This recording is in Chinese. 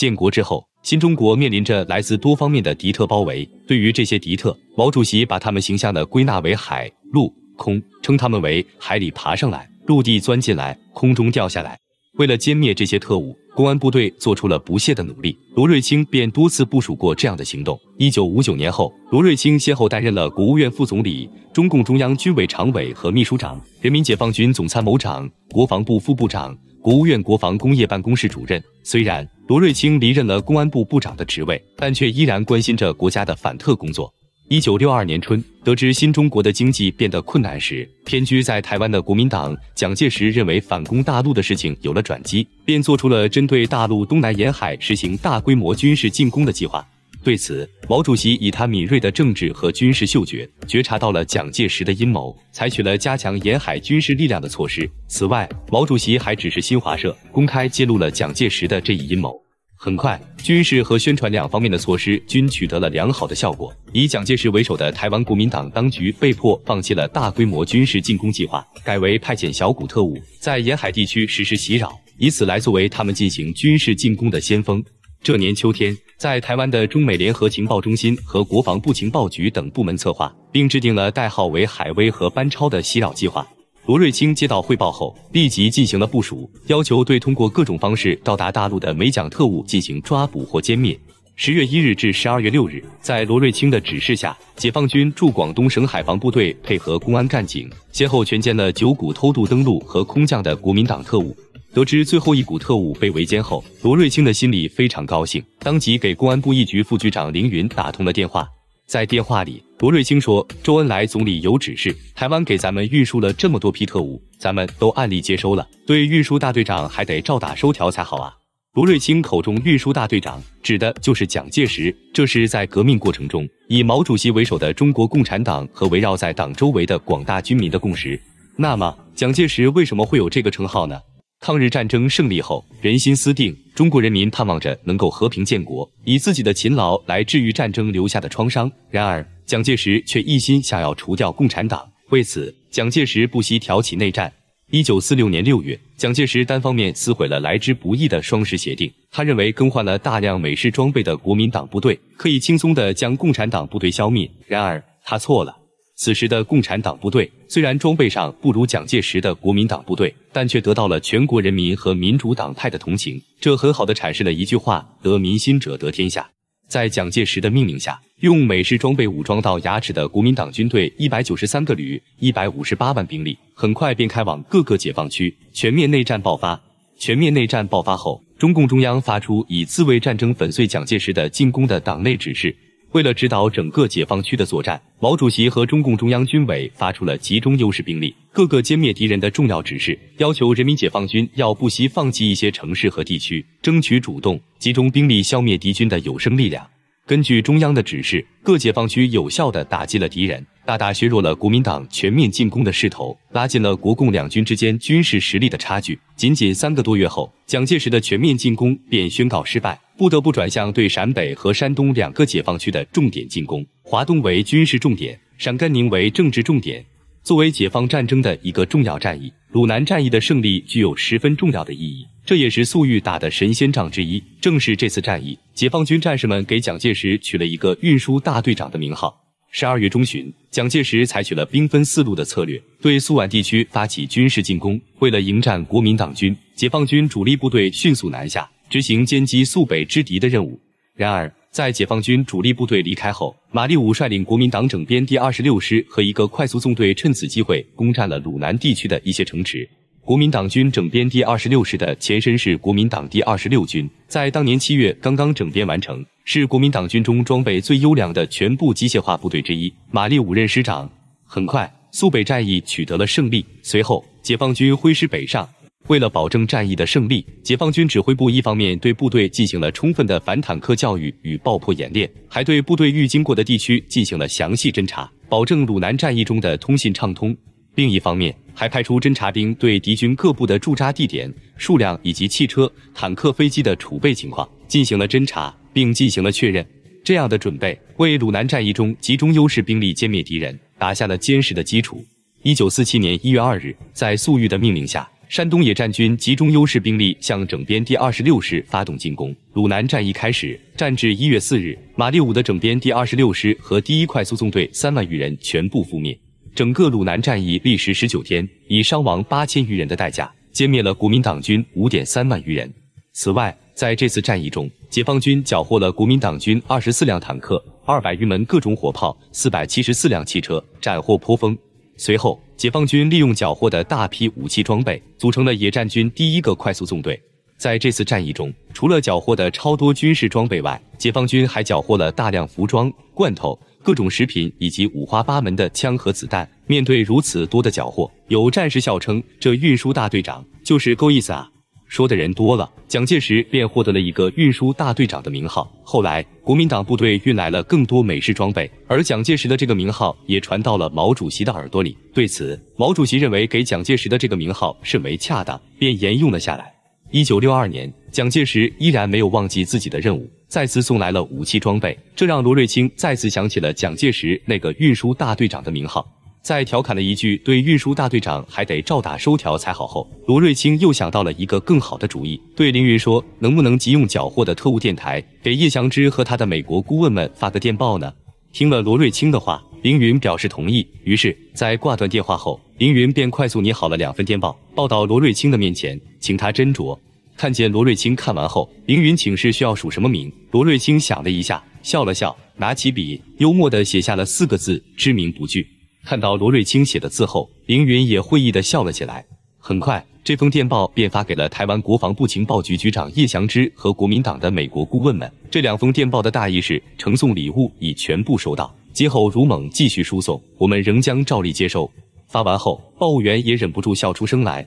建国之后，新中国面临着来自多方面的敌特包围。对于这些敌特，毛主席把他们形象的归纳为海、陆、空，称他们为海里爬上来、陆地钻进来、空中掉下来。为了歼灭这些特务，公安部队做出了不懈的努力。罗瑞卿便多次部署过这样的行动。一九五九年后，罗瑞卿先后担任了国务院副总理、中共中央军委常委和秘书长、人民解放军总参谋长、国防部副部长、国务院国防工业办公室主任。虽然罗瑞卿离任了公安部部长的职位，但却依然关心着国家的反特工作。一九六二年春，得知新中国的经济变得困难时，偏居在台湾的国民党蒋介石认为反攻大陆的事情有了转机，便做出了针对大陆东南沿海实行大规模军事进攻的计划。对此，毛主席以他敏锐的政治和军事嗅觉，觉察到了蒋介石的阴谋，采取了加强沿海军事力量的措施。此外，毛主席还指示新华社公开揭露了蒋介石的这一阴谋。很快，军事和宣传两方面的措施均取得了良好的效果。以蒋介石为首的台湾国民党当局被迫放弃了大规模军事进攻计划，改为派遣小股特务在沿海地区实施袭扰，以此来作为他们进行军事进攻的先锋。这年秋天，在台湾的中美联合情报中心和国防部情报局等部门策划并制定了代号为“海威”和“班超”的袭扰计划。罗瑞卿接到汇报后，立即进行了部署，要求对通过各种方式到达大陆的美蒋特务进行抓捕或歼灭。十月一日至十二月六日，在罗瑞卿的指示下，解放军驻广东省海防部队配合公安干警，先后全歼了九股偷渡登陆和空降的国民党特务。得知最后一股特务被围歼后，罗瑞卿的心里非常高兴，当即给公安部一局副局长凌云打通了电话，在电话里。罗瑞卿说：“周恩来总理有指示，台湾给咱们运输了这么多批特务，咱们都按例接收了。对运输大队长还得照打收条才好啊。”罗瑞卿口中运输大队长指的就是蒋介石。这是在革命过程中，以毛主席为首的中国共产党和围绕在党周围的广大军民的共识。那么，蒋介石为什么会有这个称号呢？抗日战争胜利后，人心思定，中国人民盼望着能够和平建国，以自己的勤劳来治愈战争留下的创伤。然而，蒋介石却一心想要除掉共产党，为此，蒋介石不惜挑起内战。一九四六年六月，蒋介石单方面撕毁了来之不易的双十协定。他认为，更换了大量美式装备的国民党部队，可以轻松地将共产党部队消灭。然而，他错了。此时的共产党部队虽然装备上不如蒋介石的国民党部队，但却得到了全国人民和民主党派的同情。这很好地阐释了一句话：得民心者得天下。在蒋介石的命令下，用美式装备武装到牙齿的国民党军队一百九十三个旅、一百五十八万兵力，很快便开往各个解放区。全面内战爆发。全面内战爆发后，中共中央发出以自卫战争粉碎蒋介石的进攻的党内指示。为了指导整个解放区的作战，毛主席和中共中央军委发出了集中优势兵力、各个歼灭敌人的重要指示，要求人民解放军要不惜放弃一些城市和地区，争取主动，集中兵力消灭敌军的有生力量。根据中央的指示，各解放区有效地打击了敌人，大大削弱了国民党全面进攻的势头，拉近了国共两军之间军事实力的差距。仅仅三个多月后，蒋介石的全面进攻便宣告失败，不得不转向对陕北和山东两个解放区的重点进攻。华东为军事重点，陕甘宁为政治重点。作为解放战争的一个重要战役。鲁南战役的胜利具有十分重要的意义，这也是粟裕打的神仙仗之一。正是这次战役，解放军战士们给蒋介石取了一个“运输大队长”的名号。十二月中旬，蒋介石采取了兵分四路的策略，对苏皖地区发起军事进攻。为了迎战国民党军，解放军主力部队迅速南下，执行歼击苏北之敌的任务。然而，在解放军主力部队离开后，马立武率领国民党整编第二十六师和一个快速纵队，趁此机会攻占了鲁南地区的一些城池。国民党军整编第二十六师的前身是国民党第二十六军，在当年七月刚刚整编完成，是国民党军中装备最优良的全部机械化部队之一。马立武任师长，很快，苏北战役取得了胜利。随后，解放军挥师北上。为了保证战役的胜利，解放军指挥部一方面对部队进行了充分的反坦克教育与爆破演练，还对部队欲经过的地区进行了详细侦查，保证鲁南战役中的通信畅通；另一方面，还派出侦察兵对敌军各部的驻扎地点、数量以及汽车、坦克、飞机的储备情况进行了侦查，并进行了确认。这样的准备为鲁南战役中集中优势兵力歼灭敌人打下了坚实的基础。一九四七年一月二日，在粟裕的命令下。山东野战军集中优势兵力向整编第二十六师发动进攻，鲁南战役开始，战至一月四日，马立武的整编第二十六师和第一快速纵队三万余人全部覆灭。整个鲁南战役历时十九天，以伤亡八千余人的代价，歼灭了国民党军五点三万余人。此外，在这次战役中，解放军缴获了国民党军二十四辆坦克、二百余门各种火炮、四百七十四辆汽车，斩获颇丰。随后，解放军利用缴获的大批武器装备，组成了野战军第一个快速纵队。在这次战役中，除了缴获的超多军事装备外，解放军还缴获了大量服装、罐头、各种食品以及五花八门的枪和子弹。面对如此多的缴获，有战士笑称：“这运输大队长就是够意思啊！”说的人多了，蒋介石便获得了一个运输大队长的名号。后来，国民党部队运来了更多美式装备，而蒋介石的这个名号也传到了毛主席的耳朵里。对此，毛主席认为给蒋介石的这个名号甚为恰当，便沿用了下来。一九六二年，蒋介石依然没有忘记自己的任务，再次送来了武器装备，这让罗瑞卿再次想起了蒋介石那个运输大队长的名号。在调侃了一句“对运输大队长还得照打收条才好”后，罗瑞卿又想到了一个更好的主意，对凌云说：“能不能急用缴获的特务电台，给叶翔之和他的美国顾问们发个电报呢？”听了罗瑞卿的话，凌云表示同意。于是，在挂断电话后，凌云便快速拟好了两份电报，报到罗瑞卿的面前，请他斟酌。看见罗瑞卿看完后，凌云请示需要署什么名。罗瑞卿想了一下，笑了笑，拿起笔，幽默地写下了四个字：“知名不惧。”看到罗瑞卿写的字后，凌云也会意的笑了起来。很快，这封电报便发给了台湾国防部情报局局长叶祥之和国民党的美国顾问们。这两封电报的大意是：呈送礼物已全部收到，今后如猛继续输送，我们仍将照例接受。发完后，报务员也忍不住笑出声来。